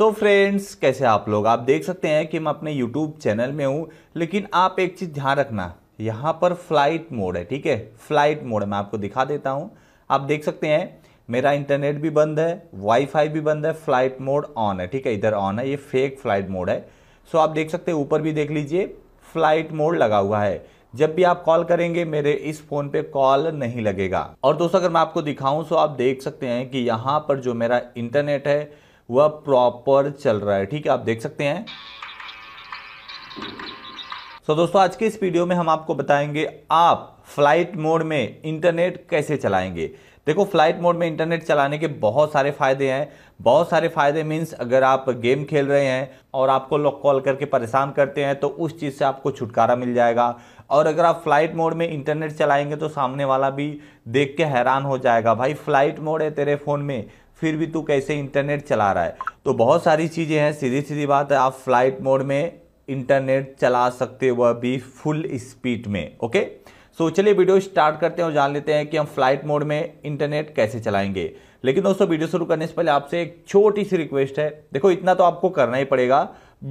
सो so friends कैसे आप लोग आप देख सकते हैं कि मैं अपने यूट्यूब चैनल में हूँ लेकिन आप एक चीज़ ध्यान रखना यहाँ पर फ्लाइट मोड है ठीक है फ्लाइट मोड मैं आपको दिखा देता हूँ आप देख सकते हैं मेरा इंटरनेट भी बंद है वाईफाई भी बंद है फ्लाइट मोड ऑन है ठीक है इधर ऑन है ये फेक फ्लाइट मोड है सो आप देख सकते हैं ऊपर भी देख लीजिए फ्लाइट मोड लगा हुआ है जब भी आप कॉल करेंगे मेरे इस फोन पे कॉल नहीं लगेगा और दोस्तों अगर मैं आपको दिखाऊं तो आप देख सकते हैं कि यहाँ पर जो मेरा इंटरनेट है वह प्रॉपर चल रहा है ठीक है आप देख सकते हैं सो दोस्तों आज के इस वीडियो में हम आपको बताएंगे आप फ्लाइट मोड में इंटरनेट कैसे चलाएंगे देखो फ्लाइट मोड में इंटरनेट चलाने के बहुत सारे फायदे हैं बहुत सारे फायदे मीन्स अगर आप गेम खेल रहे हैं और आपको लोग कॉल करके परेशान करते हैं तो उस चीज़ से आपको छुटकारा मिल जाएगा और अगर आप फ्लाइट मोड में इंटरनेट चलाएंगे तो सामने वाला भी देख के हैरान हो जाएगा भाई फ्लाइट मोड है तेरे फ़ोन में फिर भी तू कैसे इंटरनेट चला रहा है तो बहुत सारी चीज़ें हैं सीधी सीधी बात है आप फ्लाइट मोड में इंटरनेट चला सकते हो वह भी फुल स्पीड में ओके सो so, चलिए वीडियो स्टार्ट करते हैं और जान लेते हैं कि हम फ्लाइट मोड में इंटरनेट कैसे चलाएंगे लेकिन दोस्तों वीडियो शुरू करने से पहले आपसे एक छोटी सी रिक्वेस्ट है देखो इतना तो आपको करना ही पड़ेगा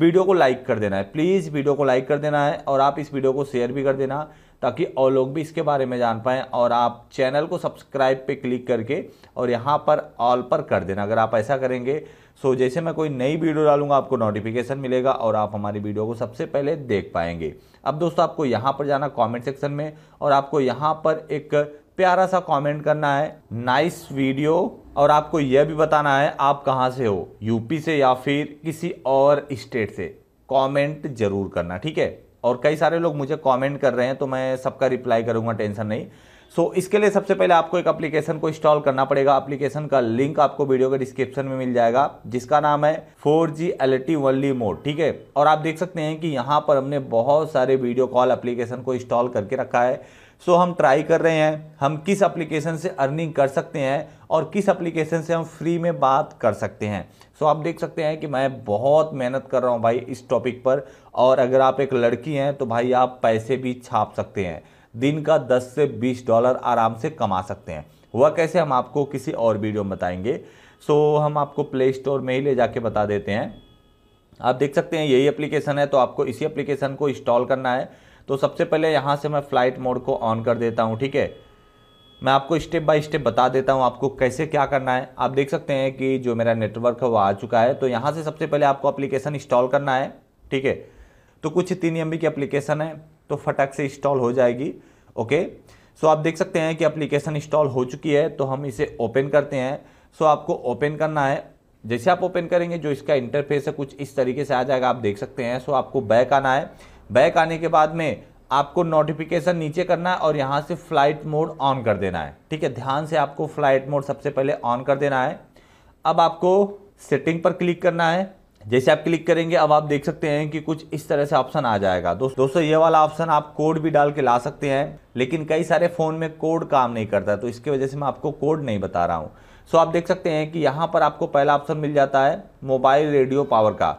वीडियो को लाइक कर देना है प्लीज़ वीडियो को लाइक कर देना है और आप इस वीडियो को शेयर भी कर देना ताकि और लोग भी इसके बारे में जान पाएँ और आप चैनल को सब्सक्राइब पे क्लिक करके और यहाँ पर ऑल पर कर देना अगर आप ऐसा करेंगे सो जैसे मैं कोई नई वीडियो डालूंगा आपको नोटिफिकेशन मिलेगा और आप हमारी वीडियो को सबसे पहले देख पाएंगे अब दोस्तों आपको यहाँ पर जाना कॉमेंट सेक्शन में और आपको यहाँ पर एक प्यारा सा कॉमेंट करना है नाइस वीडियो और आपको यह भी बताना है आप कहाँ से हो यूपी से या फिर किसी और स्टेट से कमेंट जरूर करना ठीक है और कई सारे लोग मुझे कमेंट कर रहे हैं तो मैं सबका रिप्लाई करूंगा टेंशन नहीं सो so, इसके लिए सबसे पहले आपको एक एप्लीकेशन को इंस्टॉल करना पड़ेगा एप्लीकेशन का लिंक आपको वीडियो के डिस्क्रिप्शन में मिल जाएगा जिसका नाम है four G L T VoLTE mode ठीक है और आप देख सकते हैं कि यहाँ पर हमने बहुत सारे वीडियो कॉल एप्लीकेशन को इंस्टॉल करके रखा है सो हम ट्राई कर रहे हैं हम किस एप्लीकेशन से अर्निंग कर सकते हैं और किस एप्लीकेशन से हम फ्री में बात कर सकते हैं सो आप देख सकते हैं कि मैं बहुत मेहनत कर रहा हूँ भाई इस टॉपिक पर और अगर आप एक लड़की हैं तो भाई आप पैसे भी छाप सकते हैं दिन का 10 से 20 डॉलर आराम से कमा सकते हैं वह कैसे हम आपको किसी और वीडियो में बताएंगे सो हम आपको प्ले स्टोर में ही ले जाके बता देते हैं आप देख सकते हैं यही एप्लीकेशन है तो आपको इसी एप्लीकेशन को इंस्टॉल करना है तो सबसे पहले यहाँ से मैं फ्लाइट मोड को ऑन कर देता हूँ ठीक है मैं आपको स्टेप बाय स्टेप बता देता हूँ आपको कैसे क्या करना है आप देख सकते हैं कि जो मेरा नेटवर्क है वो आ चुका है तो यहाँ से सबसे पहले आपको एप्लीकेशन इंस्टॉल करना है ठीक है तो कुछ तीन एम की एप्लीकेशन है तो फटाक से इंस्टॉल हो जाएगी ओके सो आप देख सकते हैं कि एप्लीकेशन इंस्टॉल हो चुकी है तो हम इसे ओपन करते हैं सो आपको ओपन करना है जैसे आप ओपन करेंगे जो इसका इंटरफेस है कुछ इस तरीके से आ जाएगा आप देख सकते हैं सो आपको बैक आना है बैक आने के बाद में आपको नोटिफिकेशन नीचे करना है और यहां से फ्लाइट मोड ऑन कर देना है ठीक है ध्यान से आपको फ्लाइट मोड सबसे पहले ऑन कर देना है अब आपको सेटिंग पर क्लिक करना है जैसे आप क्लिक करेंगे अब आप देख सकते हैं कि कुछ इस तरह से ऑप्शन आ जाएगा दोस्त दोस्तों ये वाला ऑप्शन आप कोड भी डाल के ला सकते हैं लेकिन कई सारे फ़ोन में कोड काम नहीं करता तो इसकी वजह से मैं आपको कोड नहीं बता रहा हूँ सो आप देख सकते हैं कि यहाँ पर आपको पहला ऑप्शन मिल जाता है मोबाइल रेडियो पावर का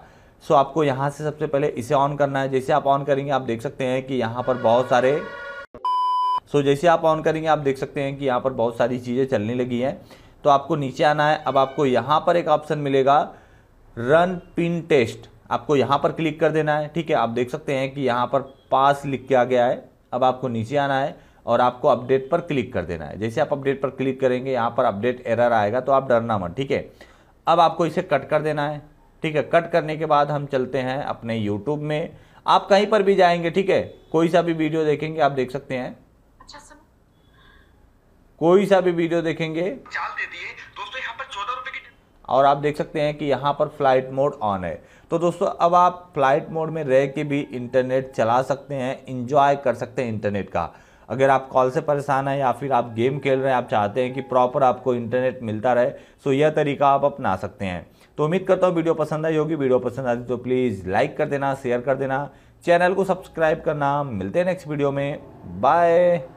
सो आपको यहाँ से सबसे पहले इसे ऑन करना है जैसे आप ऑन करेंगे आप देख सकते हैं कि यहाँ पर बहुत सारे सो जैसे आप ऑन करेंगे आप देख सकते हैं कि यहाँ पर बहुत सारी चीज़ें चलने लगी हैं तो आपको नीचे आना है अब आपको यहाँ पर एक ऑप्शन मिलेगा रन पिन टेस्ट आपको यहाँ पर क्लिक कर देना है ठीक है आप देख सकते हैं कि यहाँ पर पास लिख के आ गया है अब आपको नीचे आना है और आपको अपडेट पर क्लिक कर देना है जैसे आप अपडेट पर क्लिक करेंगे यहाँ पर अपडेट एरर आएगा तो आप डरना मत ठीक है अब आपको इसे कट कर देना है ठीक है कट करने के बाद हम चलते हैं अपने यूट्यूब में आप कहीं पर भी जाएंगे ठीक है कोई सा भी वीडियो देखेंगे आप देख सकते हैं अच्छा, कोई सा भी वीडियो देखेंगे और आप देख सकते हैं कि यहाँ पर फ्लाइट मोड ऑन है तो दोस्तों अब आप फ्लाइट मोड में रह के भी इंटरनेट चला सकते हैं इंजॉय कर सकते हैं इंटरनेट का अगर आप कॉल से परेशान हैं या फिर आप गेम खेल रहे हैं आप चाहते हैं कि प्रॉपर आपको इंटरनेट मिलता रहे सो यह तरीका आप अपना सकते हैं तो उम्मीद करता हूँ वीडियो पसंद आई होगी वीडियो पसंद आती तो प्लीज़ लाइक कर देना शेयर कर देना चैनल को सब्सक्राइब करना मिलते हैं नेक्स्ट वीडियो में बाय